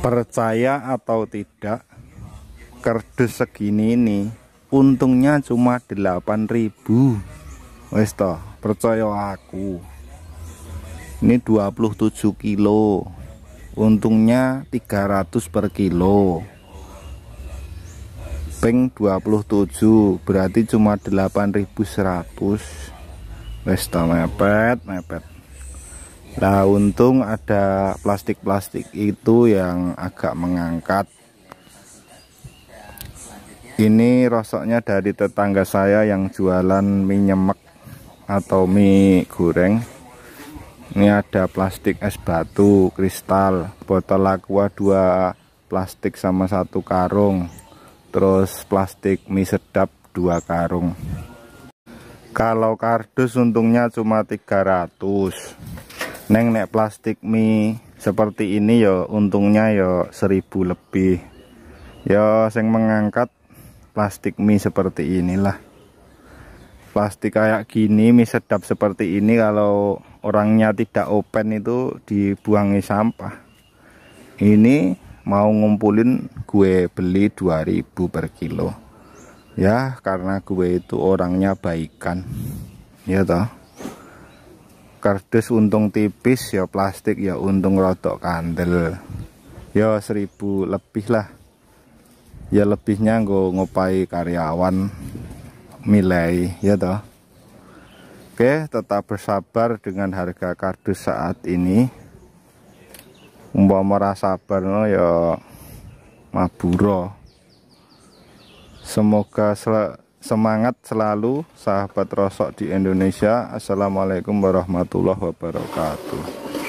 percaya atau tidak kerdus segini ini untungnya cuma 8000 wes toh percaya aku ini 27 kilo untungnya 300 per kilo peng 27 berarti cuma 8100 wes toh mepet mepet Nah untung ada plastik-plastik itu yang agak mengangkat ini rosoknya dari tetangga saya yang jualan mie nyemek atau mie goreng ini ada plastik es batu kristal botol aqua dua plastik sama satu karung terus plastik mie sedap dua karung kalau kardus untungnya cuma 300 neng nek plastik mie seperti ini yo ya untungnya yo ya seribu lebih yo ya, sing mengangkat plastik mie seperti inilah plastik kayak gini mie sedap seperti ini kalau orangnya tidak open itu dibuangi sampah ini mau ngumpulin gue beli 2000 per kilo ya karena gue itu orangnya baikan ya toh kardus untung tipis ya plastik ya untung rotok kandel ya seribu lebih lah ya lebihnya gue ngopai karyawan nilai ya toh Oke tetap bersabar dengan harga kardus saat ini umpama sabar no ya maburo semoga selalu semangat selalu sahabat rosok di Indonesia. Assalamualaikum warahmatullahi wabarakatuh.